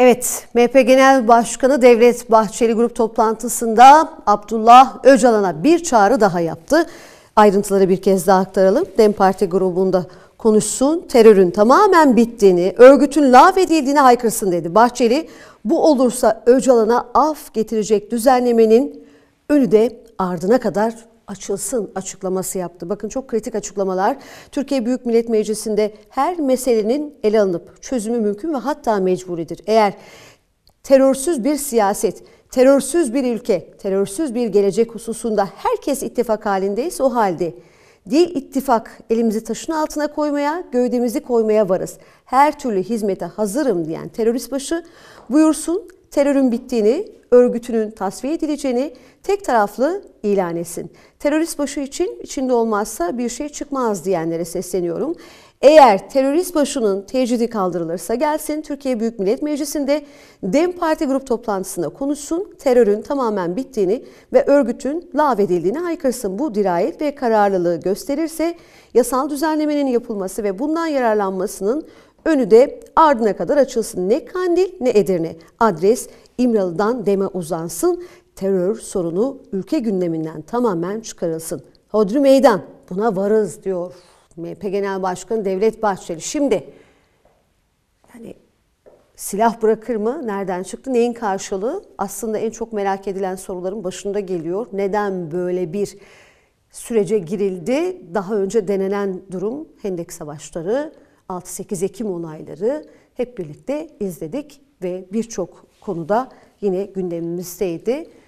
Evet, MHP Genel Başkanı Devlet Bahçeli grup toplantısında Abdullah Öcalan'a bir çağrı daha yaptı. Ayrıntıları bir kez daha aktaralım. Dem Parti grubunda konuşsun, terörün tamamen bittiğini, örgütün laf edildiğini haykırsın dedi. Bahçeli, bu olursa Öcalan'a af getirecek düzenlemenin önü de ardına kadar açılsın açıklaması yaptı. Bakın çok kritik açıklamalar. Türkiye Büyük Millet Meclisi'nde her meselenin ele alınıp çözümü mümkün ve hatta mecburidir. Eğer terörsüz bir siyaset, terörsüz bir ülke, terörsüz bir gelecek hususunda herkes ittifak halindeyse o halde değil ittifak elimizi taşın altına koymaya, gövdemizi koymaya varız. Her türlü hizmete hazırım diyen terörist başı buyursun terörün bittiğini, örgütünün tasfiye edileceğini tek taraflı ilan etsin. Terörist başı için içinde olmazsa bir şey çıkmaz diyenlere sesleniyorum. Eğer terörist başının tecridi kaldırılırsa gelsin Türkiye Büyük Millet Meclisi'nde DEM Parti grup toplantısında konuşsun, terörün tamamen bittiğini ve örgütün lağvedildiğini haykırsın. Bu dirayet ve kararlılığı gösterirse yasal düzenlemenin yapılması ve bundan yararlanmasının Önü de ardına kadar açılsın. Ne Kandil ne Edirne. Adres İmralı'dan deme uzansın. Terör sorunu ülke gündeminden tamamen çıkarılsın. Hodri meydan buna varız diyor MHP Genel Başkanı Devlet Bahçeli. Şimdi yani silah bırakır mı? Nereden çıktı? Neyin karşılığı? Aslında en çok merak edilen soruların başında geliyor. Neden böyle bir sürece girildi? Daha önce denenen durum Hendek Savaşları, 6-8 Ekim onayları hep birlikte izledik ve birçok konuda yine gündemimizdeydi.